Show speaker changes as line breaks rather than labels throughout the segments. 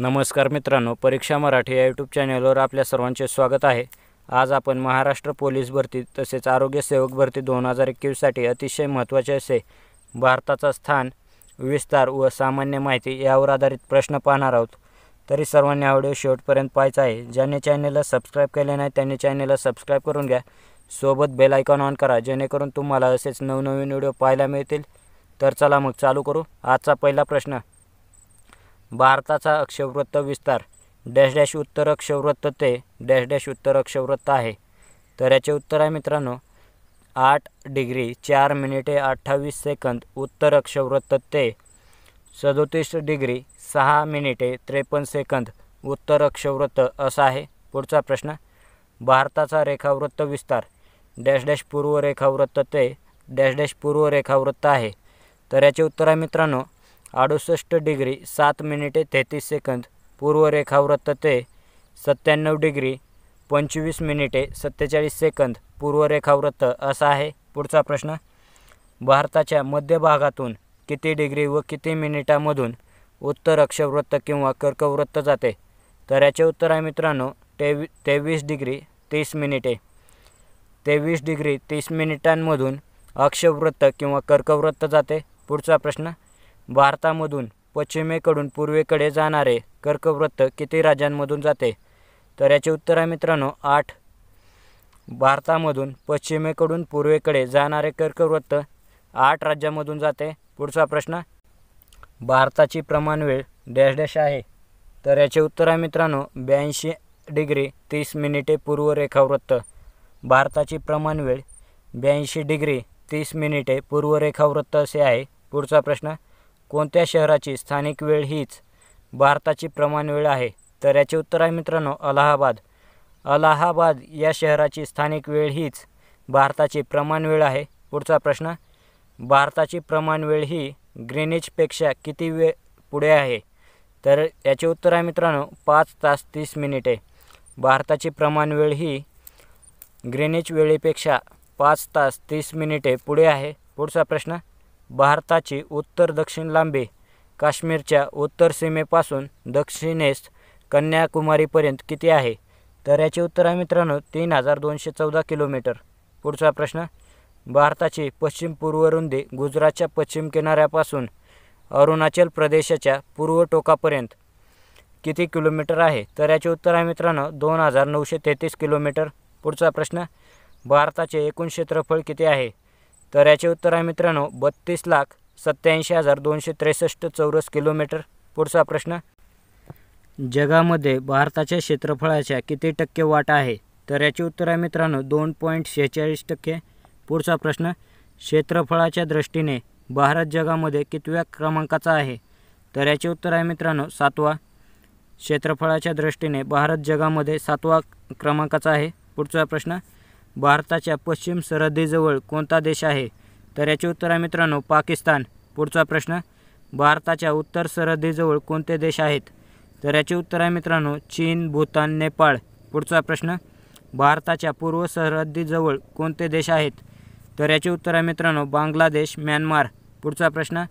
नमस्कार मित्रांनो परीक्षा मराठी या यूट्यूब चॅनलवर आपल्या सर्वांचे स्वागत आहे आज आपण महाराष्ट्र पोलीस भरती तसेच आरोग्य सेवक भरती दोन हजार एकवीससाठी अतिशय महत्त्वाचे असे भारताचा स्थान विस्तार व सामान्य माहिती यावर आधारित प्रश्न पाहणार आहोत तरी सर्वांनी व्हिडिओ शेवटपर्यंत पाहायचा आहे ज्यांनी चॅनलला सबस्क्राईब केले नाही त्यांनी चॅनलला सबस्क्राईब करून घ्या सोबत बेल आयकॉन ऑन करा जेणेकरून तुम्हाला असेच नवनवीन व्हिडिओ पाहायला मिळतील तर चला मग चालू करू आजचा पहिला प्रश्न भारताचा अक्षवृत्त विस्तार डॅश डॅश उत्तर अक्षवृत्त ते डॅश डॅश उत्तर अक्षवृत्त आहे तर याचे उत्तर आहे मित्रांनो आठ डिग्री चार मिनिटे अठ्ठावीस सेकंद उत्तर अक्षवृत्त ते सदोतीस डिग्री सहा मिनिटे त्रेपन्न सेकंद उत्तर अक्षवृत्त असा आहे पुढचा प्रश्न भारताचा रेखावृत्त विस्तार डॅश डॅश पूर्व रेखावृत्त ते डॅश डॅश पूर्व रेखावृत्त आहे तर याचे उत्तर आहे मित्रांनो अडुसष्ट डिग्री सात मिनिटे तेहतीस सेकंद पूर्व रेखावृत्त ते सत्त्याण्णव डिग्री पंचवीस मिनिटे सत्तेचाळीस सेकंद पूर्व रेखावृत्त असा आहे पुढचा प्रश्न भारताच्या मध्यभागातून किती डिग्री व किती मिनिटामधून उत्तर अक्षवृत्त किंवा कर्कवृत्त जाते तर याचे उत्तर आहे मित्रांनो तेवी तेवीस डिग्री तीस मिनिटे तेवीस डिग्री तीस मिनिटांमधून अक्षवृत्त किंवा कर्कवृत्त जाते पुढचा प्रश्न भारतामधून पश्चिमेकडून पूर्वेकडे जाणारे कर्कवृत्त किती राज्यांमधून जाते तर याचे उत्तर आहे मित्रांनो आठ भारतामधून पश्चिमेकडून पूर्वेकडे जाणारे कर्कवृत्त आठ राज्यांमधून जाते पुढचा प्रश्न भारताची प्रमाण वेळ डॅश डॅश आहे तर याचे उत्तर आहे मित्रांनो ब्याऐंशी डिग्री तीस मिनिटे पूर्व रेखावृत्त भारताची प्रमाण वेळ ब्याऐंशी डिग्री तीस मिनिटे पूर्व रेखावृत्त असे आहे पुढचा प्रश्न कोणत्या शहराची स्थानिक वेळ हीच भारताची प्रमाण वेळ आहे तर याचे उत्तर आहे मित्रांनो अलाहाबाद अलाहाबाद या शहराची स्थानिक वेळ हीच भारताची प्रमाण वेळ आहे पुढचा प्रश्न भारताची प्रमाण वेळ ही ग्रेनेजपेक्षा किती वेळ पुढे आहे तर याचे उत्तर आहे मित्रांनो पाच तास तीस मिनिटे भारताची प्रमाण वेळ ही ग्रेनेज वेळेपेक्षा पाच तास तीस मिनिटे पुढे आहे पुढचा प्रश्न भारताची उत्तर दक्षिण लांबी काश्मीरच्या उत्तर सीमेपासून दक्षिणेस कन्याकुमारीपर्यंत किती आहे तर याचे उत्तर आहे मित्रांनो तीन हजार दोनशे चौदा किलोमीटर पुढचा प्रश्न भारताची पश्चिम पूर्व रुंदी गुजरातच्या पश्चिम किनाऱ्यापासून अरुणाचल प्रदेशाच्या पूर्व टोकापर्यंत किती किलोमीटर आहे तर याचे उत्तर आहे मित्रांनो दोन हजार नऊशे तेहतीस किलोमीटर पुढचा प्रश्न भारताचे एकूण क्षेत्रफळ किती आहे तर याचे उत्तर आहे मित्रांनो बत्तीस लाख सत्त्याऐंशी हजार दोनशे त्रेसष्ट चौरस किलोमीटर पुढचा प्रश्न जगामध्ये भारताच्या क्षेत्रफळाच्या किती टक्के वाट आहे तर याचे उत्तर आहे मित्रांनो दोन पॉईंट शेहेचाळीस टक्के पुढचा प्रश्न क्षेत्रफळाच्या दृष्टीने भारत जगामध्ये कितव्या क्रमांकाचा आहे तर याचे उत्तर आहे मित्रांनो सातवा क्षेत्रफळाच्या दृष्टीने भारत जगामध्ये सातवा क्रमांकाचा आहे पुढचा प्रश्न भारताच्या पश्चिम सरहद्दीजवळ कोणता देश आहे तर याचे उत्तर आहे मित्रांनो पाकिस्तान पुढचा प्रश्न भारताच्या उत्तर सरहद्दीजवळ कोणते देश आहेत तर याचे उत्तर आहे मित्रांनो चीन भूतान नेपाळ पुढचा प्रश्न भारताच्या पूर्व सरहद्दीजवळ कोणते देश आहेत तर याचे उत्तर आहे मित्रांनो बांगलादेश म्यानमार पुढचा प्रश्न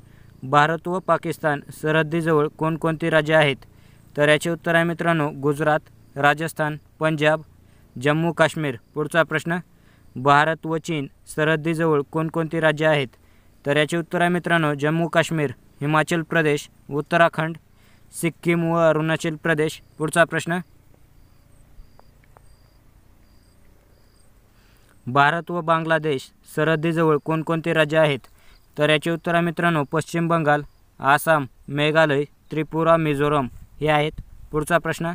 भारत व पाकिस्तान सरहद्दीजवळ कोणकोणती राज्य आहेत तर याचे उत्तर आहे मित्रांनो गुजरात राजस्थान पंजाब जम्मू काश्मीर पुढचा प्रश्न भारत व चीन सरहद्दीजवळ कोणकोणती राज्य आहेत तर याचे उत्तर आहे मित्रांनो जम्मू काश्मीर हिमाचल प्रदेश उत्तराखंड सिक्कीम व अरुणाचल प्रदेश पुढचा प्रश्न भारत व बांगलादेश सरहद्दीजवळ कोणकोणते राज्य आहेत तर याचे उत्तर आहे मित्रांनो पश्चिम बंगाल आसाम मेघालय त्रिपुरा मिझोरम हे आहेत पुढचा प्रश्न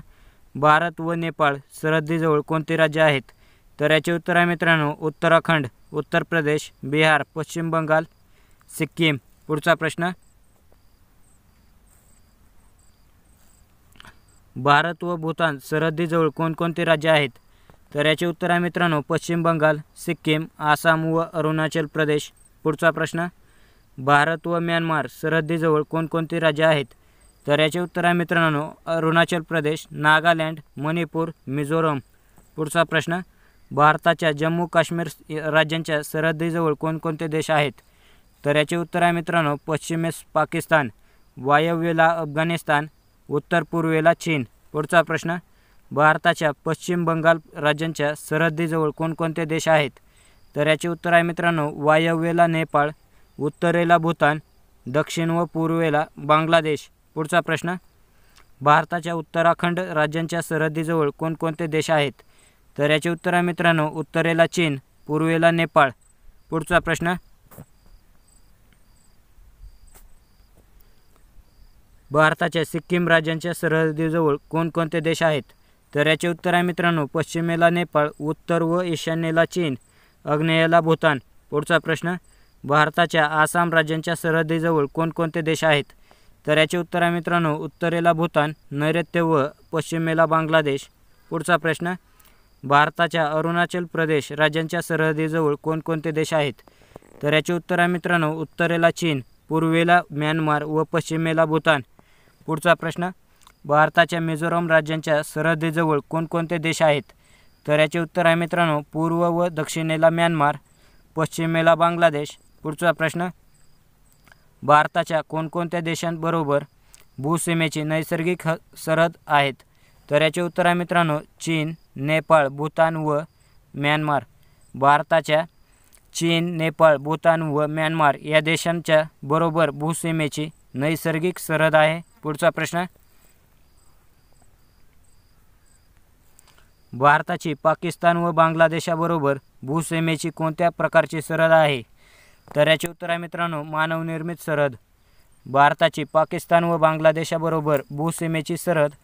भारत व नेपाळ सरहद्दीजवळ कोणते राज्य आहेत तर याचे उत्तर आहे मित्रांनो उत्तराखंड उत्तर प्रदेश बिहार पश्चिम बंगाल सिक्कीम पुढचा प्रश्न भारत व भूतान सरहद्दीजवळ कोणकोणते राज्य आहेत तर याचे उत्तर आहे मित्रांनो पश्चिम बंगाल सिक्कीम आसाम व अरुणाचल प्रदेश पुढचा प्रश्न भारत व म्यानमार सरहद्दीजवळ कोणकोणते राज्य आहेत तर याचे उत्तर आहे मित्रांनो अरुणाचल प्रदेश नागालँड मणिपूर मिझोरम पुढचा प्रश्न भारताच्या जम्मू काश्मीर राज्यांच्या सरहद्दीजवळ कोणकोणते देश आहेत तर याचे उत्तर आहे मित्रांनो पश्चिमेस पाकिस्तान वायव्येला अफगाणिस्तान उत्तर पूर्वेला चीन पुढचा प्रश्न भारताच्या पश्चिम बंगाल राज्यांच्या सरहद्दीजवळ कोणकोणते देश आहेत तर याचे उत्तर आहे मित्रांनो वायव्येला नेपाळ उत्तरेला भूतान दक्षिण व पूर्वेला बांगलादेश पुढचा प्रश्न भारताच्या उत्तराखंड राज्यांच्या सरहद्दीजवळ कोणकोणते देश आहेत तर याचे उत्तर आहे मित्रांनो उत्तरेला चीन पूर्वेला नेपाळ पुढचा प्रश्न भारताच्या सिक्कीम राज्यांच्या सरहद्दीजवळ कोणकोणते देश आहेत तर याचे उत्तर आहे मित्रांनो पश्चिमेला नेपाळ उत्तर व ईशान्येला चीन आग्नेयेला भूतान पुढचा प्रश्न भारताच्या आसाम राज्यांच्या सरहद्दीजवळ कोणकोणते देश आहेत तर याचे उत्तर आहे मित्रांनो उत्तरेला भूतान नैऋत्य व पश्चिमेला बांगलादेश पुढचा प्रश्न भारताच्या अरुणाचल प्रदेश राज्यांच्या सरहदीजवळ कोणकोणते देश आहेत तर याचे उत्तर आहे मित्रांनो उत्तरेला चीन पूर्वेला म्यानमार व पश्चिमेला भूतान पुढचा प्रश्न भारताच्या मिझोराम राज्यांच्या सरहदीजवळ कोणकोणते देश आहेत तर याचे उत्तर आहे मित्रांनो पूर्व व दक्षिणेला म्यानमार पश्चिमेला बांगलादेश पुढचा प्रश्न भारताच्या कोणकोणत्या देशांबरोबर भूसीमेची नैसर्गिक ह सरहद आहेत तर याचे उत्तर आहे मित्रांनो चीन नेपाळ भूतान व म्यानमार भारताच्या चीन नेपाळ भूतान व म्यानमार या देशांच्या बरोबर भूसीमेची नैसर्गिक सरहद आहे पुढचा प्रश्न भारताची पाकिस्तान व बांगलादेशाबरोबर भूसीमेची कोणत्या प्रकारची सरहद आहे तर याचे उत्तर आहे मित्रांनो मानवनिर्मित सरहद भारताची पाकिस्तान व बांगलादेशाबरोबर भूसीमेची सरहद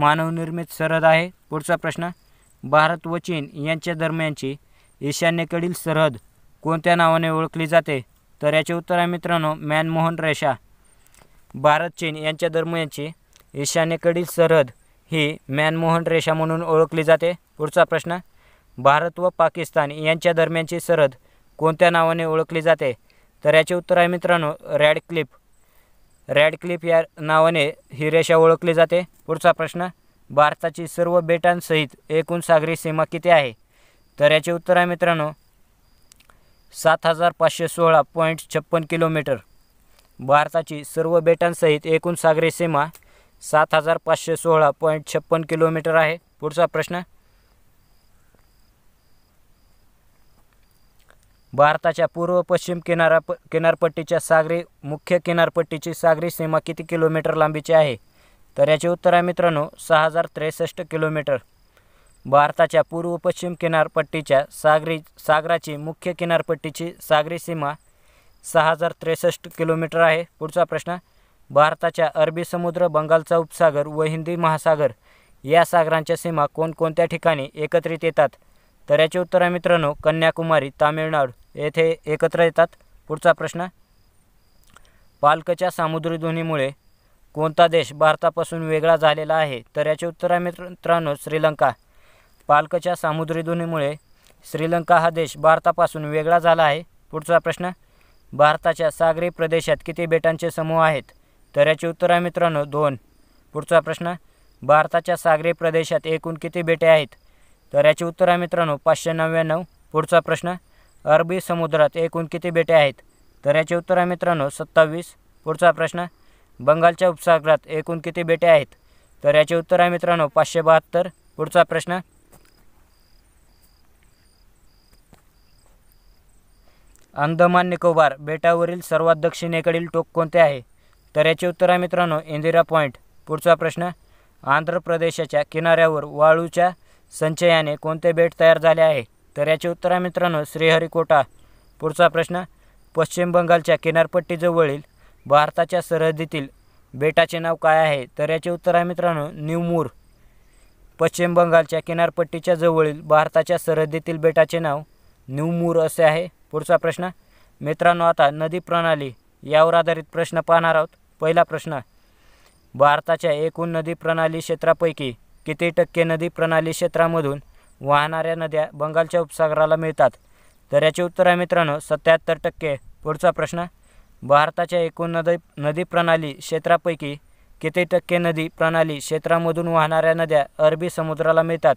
मानवनिर्मित सरहद आहे पुढचा प्रश्न भारत व चीन यांच्या दरम्यानची ईशान्येकडील सरहद कोणत्या नावाने ओळखली जाते तर याचे उत्तर आहे मित्रांनो मॅनमोहन रेषा भारत चीन यांच्या दरम्यानची ईशान्येकडील सरहद ही मॅनमोहन रेषा म्हणून ओळखली जाते पुढचा प्रश्न भारत व पाकिस्तान यांच्या दरम्यानची सरहद कोणत्या नावाने ओळखली जाते तर याचे उत्तर आहे मित्रांनो रॅड क्लिप रॅड क्लिप या नावाने ही रेषा ओळखली जाते पुढचा प्रश्न भारताची सर्व बेटांसहित एकूण सागरी सीमा किती आहे तर याचे उत्तर आहे मित्रांनो सात हजार पाचशे सोळा पॉईंट छप्पन किलोमीटर भारताची सर्व बेटांसहित एकूण सागरी सीमा सात हजार पाचशे सोळा पॉईंट छप्पन किलोमीटर आहे पुढचा प्रश्न भारताच्या पूर्व पश्चिम किनारा प किनारपट्टीच्या सागरी मुख्य किनारपट्टीची सागरी सीमा किती किलोमीटर लांबीची आहे तर याचे उत्तर आहे मित्रांनो सहा हजार त्रेसष्ट किलोमीटर भारताच्या पूर्व पश्चिम किनारपट्टीच्या सागरी सागराची मुख्य किनारपट्टीची सागरी सीमा सहा हजार त्रेसष्ट किलोमीटर आहे पुढचा प्रश्न भारताच्या अरबी समुद्र बंगालचा उपसागर व हिंदी महासागर या सागरांच्या सीमा कोणकोणत्या ठिकाणी एकत्रित येतात तर याचे उत्तर आहे मित्रांनो कन्याकुमारी तामिळनाडू येथे एकत्र येतात पुढचा प्रश्न पालकच्या सामुद्री ध्वनीमुळे कोणता देश भारतापासून वेगळा झालेला आहे तर याचे उत्तर आहे मित्रांनो श्रीलंका पालकच्या सामुद्री ध्वनीमुळे श्रीलंका हा देश भारतापासून वेगळा झाला आहे पुढचा प्रश्न भारताच्या सागरी प्रदेशात किती बेटांचे समूह आहेत तर याचे उत्तर आहे मित्रांनो दोन पुढचा प्रश्न भारताच्या सागरी प्रदेशात एकूण किती बेटे आहेत तर याचे उत्तर आहे मित्रांनो पाचशे नव्याण्णव पुढचा प्रश्न अरबी समुद्रात एकूण किती बेटे आहेत तर याचे उत्तर आहे मित्रांनो सत्तावीस पुढचा प्रश्न बंगालच्या उपसागरात एकूण किती बेटे आहेत तर याचे उत्तर आहे मित्रांनो पाचशे बहात्तर पुढचा प्रश्न अंदमान निकोबार बेटावरील सर्वात दक्षिणेकडील टोक कोणते आहे तर याचे उत्तर आहे मित्रांनो इंदिरा पॉईंट पुढचा प्रश्न आंध्र प्रदेशाच्या किनाऱ्यावर वाळूच्या संचयाने कोणते बेट तयार झाले आहे तर याचे उत्तर आहे मित्रांनो श्रीहरिकोटा पुढचा प्रश्न पश्चिम बंगालच्या किनारपट्टीजवळील भारताच्या सरहद्दीतील बेटाचे नाव काय आहे तर याचे उत्तर आहे मित्रांनो न्यूमूर पश्चिम बंगालच्या किनारपट्टीच्या जवळील भारताच्या सरहद्दीतील बेटाचे नाव न्यूमूर असे आहे पुढचा प्रश्न मित्रांनो आता नदी प्रणाली यावर आधारित प्रश्न पाहणार आहोत पहिला प्रश्न भारताच्या एकूण नदी प्रणाली क्षेत्रापैकी किती टक्के नदी प्रणाली क्षेत्रामधून वाहणाऱ्या नद्या बंगालच्या उपसागराला मिळतात तर याचे उत्तर आहे मित्रांनो सत्याहत्तर टक्के पुढचा प्रश्न भारताच्या एकूण नदी नदी प्रणाली क्षेत्रापैकी किती टक्के नदी प्रणाली क्षेत्रामधून वाहणाऱ्या नद्या अरबी समुद्राला मिळतात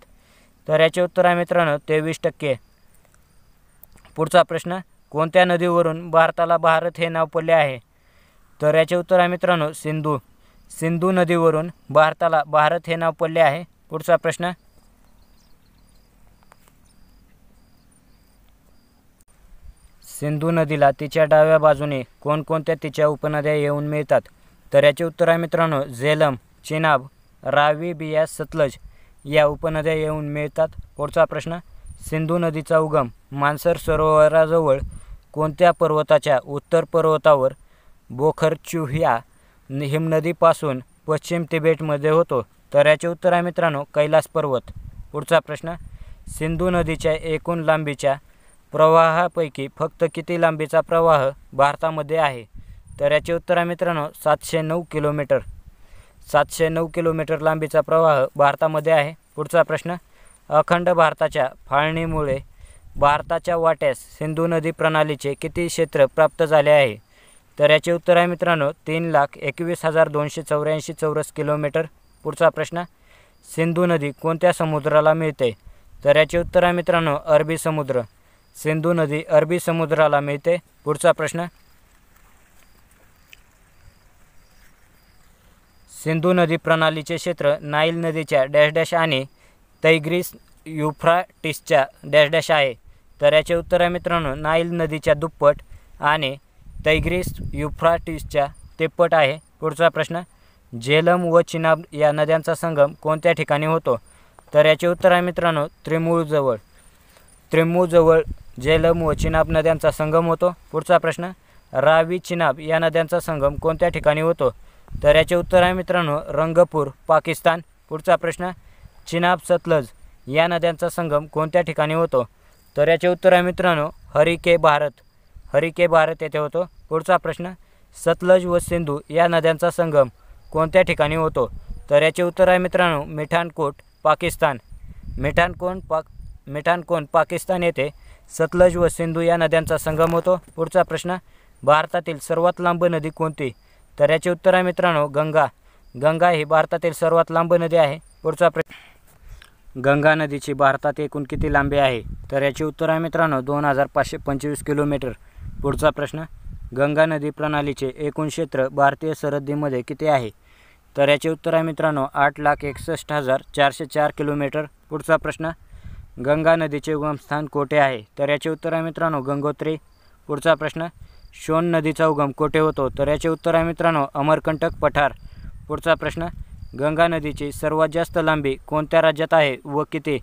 तर याचे उत्तर आहे मित्रांनो तेवीस टक्के पुढचा प्रश्न कोणत्या नदीवरून भारताला भारत हे नाव पडले आहे तर याचे उत्तर आहे मित्रांनो सिंधू सिंधू नदीवरून भारताला भारत हे नाव पडले आहे पुढचा प्रश्न सिंधू नदीला तिच्या डाव्या बाजूने कोणकोणत्या तिच्या उपनद्या येऊन मिळतात तर याचे उत्तर आहे मित्रांनो झेलम चिनाब रावी बिया सतलज या उपनद्या येऊन मिळतात पुढचा प्रश्न सिंधू नदीचा उगम मानसर सरोवराजवळ कोणत्या पर्वताच्या उत्तर पर्वतावर बोखरचुह्या हिमनदीपासून पश्चिम तिबेटमध्ये होतो तर याचे उत्तर आहे मित्रांनो कैलास पर्वत पुढचा प्रश्न सिंधू नदीच्या एकूण लांबीच्या प्रवाहापैकी फक्त किती लांबीचा प्रवाह भारतामध्ये आहे तर याचे उत्तर आहे मित्रांनो सातशे नऊ किलोमीटर सातशे नऊ किलोमीटर लांबीचा प्रवाह भारतामध्ये आहे पुढचा प्रश्न अखंड भारताच्या फाळणीमुळे भारताच्या वाट्यास सिंधू नदी प्रणालीचे किती क्षेत्र प्राप्त झाले आहे तर याचे उत्तर आहे मित्रांनो तीन लाख एकवीस हजार दोनशे चौऱ्याऐंशी चौरस किलोमीटर पुढचा प्रश्न सिंधू नदी कोणत्या समुद्राला मिळते तर याचे उत्तर आहे मित्रांनो अरबी समुद्र सिंधू नदी अरबी समुद्राला मिळते पुढचा प्रश्न सिंधू नदी प्रणालीचे क्षेत्र नाईल नदीच्या डॅश डॅश आणि तैग्रीस युफ्राटिसच्या डॅश डॅश आहे तर याचे उत्तर आहे मित्रांनो नाईल नदीच्या दुप्पट आणि तैग्रीस युफ्राटिसच्या तेप्पट आहे पुढचा प्रश्न झेलम व चिनाब या नद्यांचा संगम कोणत्या ठिकाणी होतो तर याचे उत्तर आहे मित्रांनो त्रिमूळजवळ त्रिमूळजवळ झेलम व चिनाब नद्यांचा संगम होतो पुढचा प्रश्न रावी चिनाब या नद्यांचा संगम कोणत्या ठिकाणी होतो तर याचे उत्तर आहे मित्रांनो रंगपूर पाकिस्तान पुढचा प्रश्न चिनाब सतलज या नद्यांचा संगम कोणत्या ठिकाणी होतो तर याचे उत्तर आहे मित्रांनो हरिके भारत हरी के भारत येथे होतो पुढचा प्रश्न सतलज व सिंधू या नद्यांचा संगम कोणत्या ठिकाणी होतो तर याचे उत्तर आहे मित्रांनो मिठाणकोट पाकिस्तान मिठाणकोण पाक मिठाणकोण पाकिस्तान येथे सतलज व सिंधू या नद्यांचा संगम होतो पुढचा प्रश्न भारतातील सर्वात लांब नदी कोणती तर याचे उत्तर आहे मित्रांनो गंगा गंगा ही भारतातील सर्वात लांब नदी आहे पुढचा प्रश्न गंगा नदीची भारतात एकूण किती लांबी आहे तर याचे उत्तर आहे मित्रांनो दोन हजार पाचशे पंचवीस किलोमीटर पुढचा प्रश्न गंगा नदी प्रणालीचे एकूण क्षेत्र भारतीय सरहद्दीमध्ये किती आहे तर याचे उत्तर आहे मित्रांनो आठ लाख एकसष्ट हजार चारशे चार किलोमीटर पुढचा प्रश्न गंगा नदीचे उगमस्थान कोठे आहे तर याचे उत्तर आहे मित्रांनो गंगोत्री पुढचा प्रश्न शोन नदीचा उगम कोठे होतो तर याचे उत्तर आहे मित्रांनो अमरकंटक पठार पुढचा प्रश्न गंगा नदीची सर्वात जास्त लांबी कोणत्या राज्यात आहे व किती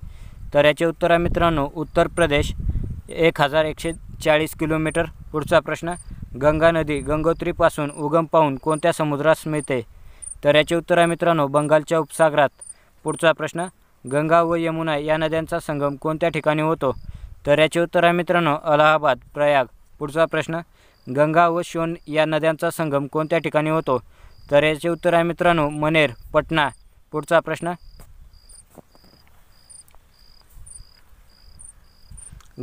तर याचे उत्तर आहे मित्रांनो उत्तर प्रदेश एक हजार एकशे चाळीस किलोमीटर पुढचा प्रश्न गंगा नदी गंगोत्रीपासून उगम पाहून कोणत्या समुद्रास मिळते तर याचे उत्तर आहे मित्रांनो बंगालच्या उपसागरात पुढचा प्रश्न गंगा व यमुना या नद्यांचा संगम कोणत्या ठिकाणी होतो तर याचे उत्तर आहे मित्रांनो अलाहाबाद प्रयाग पुढचा प्रश्न गंगा व शोन या नद्यांचा संगम कोणत्या ठिकाणी होतो तर याचे उत्तर आहे मित्रांनो मनेर पटना पुढचा प्रश्न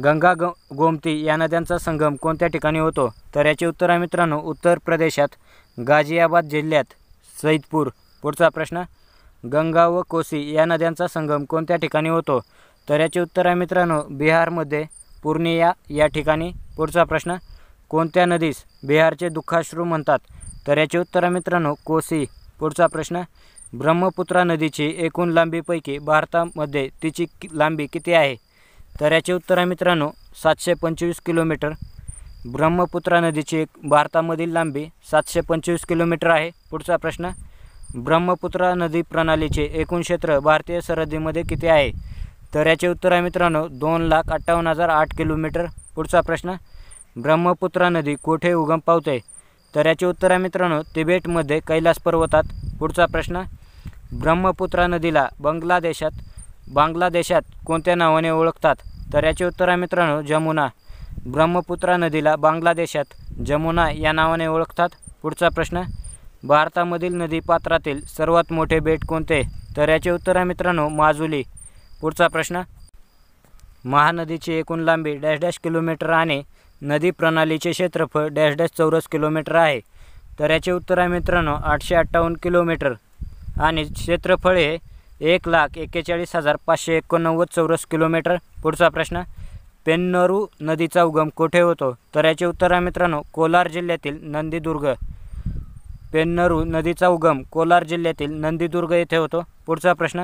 गंगा ग गोमती या नद्यांचा संगम कोणत्या ठिकाणी होतो तर याचे उत्तर आहे मित्रांनो उत्तर प्रदेशात गाझियाबाद जिल्ह्यात सईदपूर पुढचा प्रश्न गंगा व कोसी या नद्यांचा संगम कोणत्या ठिकाणी होतो तर याचे उत्तर आहे मित्रांनो बिहारमध्ये पूर्णिया या ठिकाणी पुढचा प्रश्न कोणत्या नदीस बिहारचे दुःखाश्रू म्हणतात तर याचे उत्तर आहे मित्रांनो कोसी पुढचा प्रश्न ब्रह्मपुत्रा नदीची एकूण लांबीपैकी भारतामध्ये तिची लांबी किती आहे तर याचे उत्तर आहे मित्रांनो सातशे पंचवीस किलोमीटर ब्रह्मपुत्रा नदीची एक भारतामधील लांबी सातशे पंचवीस किलोमीटर आहे पुढचा प्रश्न ब्रह्मपुत्रा नदी प्रणालीचे एकूण क्षेत्र भारतीय सरहद्दीमध्ये किती आहे तर याचे उत्तर आहे मित्रांनो दोन लाख अठ्ठावन्न हजार आठ किलोमीटर पुढचा प्रश्न ब्रह्मपुत्रा नदी कोठे उगम पावते तर याचे उत्तर आहे मित्रांनो तिबेटमध्ये कैलास पर्वतात पुढचा प्रश्न ब्रह्मपुत्रा नदीला बांगलादेशात बांगलादेशात कोणत्या नावाने ओळखतात तर याचे उत्तर आहे मित्रांनो जमुना ब्रह्मपुत्रा नदीला बांगलादेशात जमुना या नावाने ओळखतात पुढचा प्रश्न भारतामधील नदी पात्रातील सर्वात मोठे बेट कोणते तर याचे उत्तर आहे मित्रांनो माजुली पुढचा प्रश्न महानदीची एकूण लांबी डॅश डॅश किलोमीटर आणि नदी प्रणालीचे क्षेत्रफळ डॅश डॅश चौरस किलोमीटर आहे तर याचे उत्तर आहे मित्रांनो आठशे अठ्ठावन्न किलोमीटर आणि क्षेत्रफळ हे एक लाख एक्केचाळीस हजार पाचशे एकोणनव्वद चौरस किलोमीटर पुढचा प्रश्न पेन्नरू नदीचा उगम कोठे होतो तर याचे उत्तर आहे मित्रांनो कोलार जिल्ह्यातील नंदीदुर्ग पेन्नरू नदीचा उगम कोलार जिल्ह्यातील नंदीदुर्ग येथे होतो पुढचा प्रश्न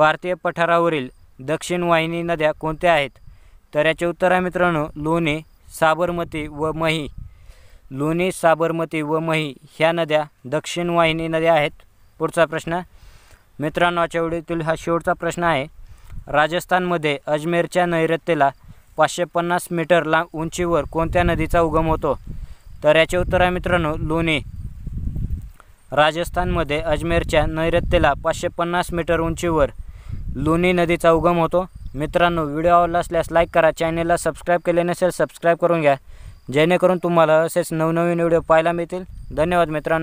भारतीय पठारावरील दक्षिण वाहिनी नद्या कोणत्या आहेत तर याचे उत्तर आहे मित्रांनो लोणी साबरमती व मही लोणी साबरमती व मही ह्या नद्या दक्षिण वाहिनी नद्या आहेत पुढचा प्रश्न मित्रांनो व्हिडिओतील हा शेवटचा प्रश्न आहे राजस्थानमध्ये अजमेरच्या नैऋत्येला पाचशे पन्नास मीटर लांब उंचीवर कोणत्या नदीचा उगम होतो तर याचे उत्तर आहे मित्रांनो लोणी राजस्थानमध्ये अजमेरच्या नैऋत्येला पाचशे पन्नास मीटर उंचीवर लोणी नदीचा उगम होतो मित्रांनो व्हिडिओ आवडला असल्यास लाईक करा चॅनेलला सबस्क्राईब केले नसेल सबस्क्राईब करून घ्या जेणेकरून तुम्हाला असेच नवनवीन व्हिडिओ पाहायला मिळतील धन्यवाद मित्रांनो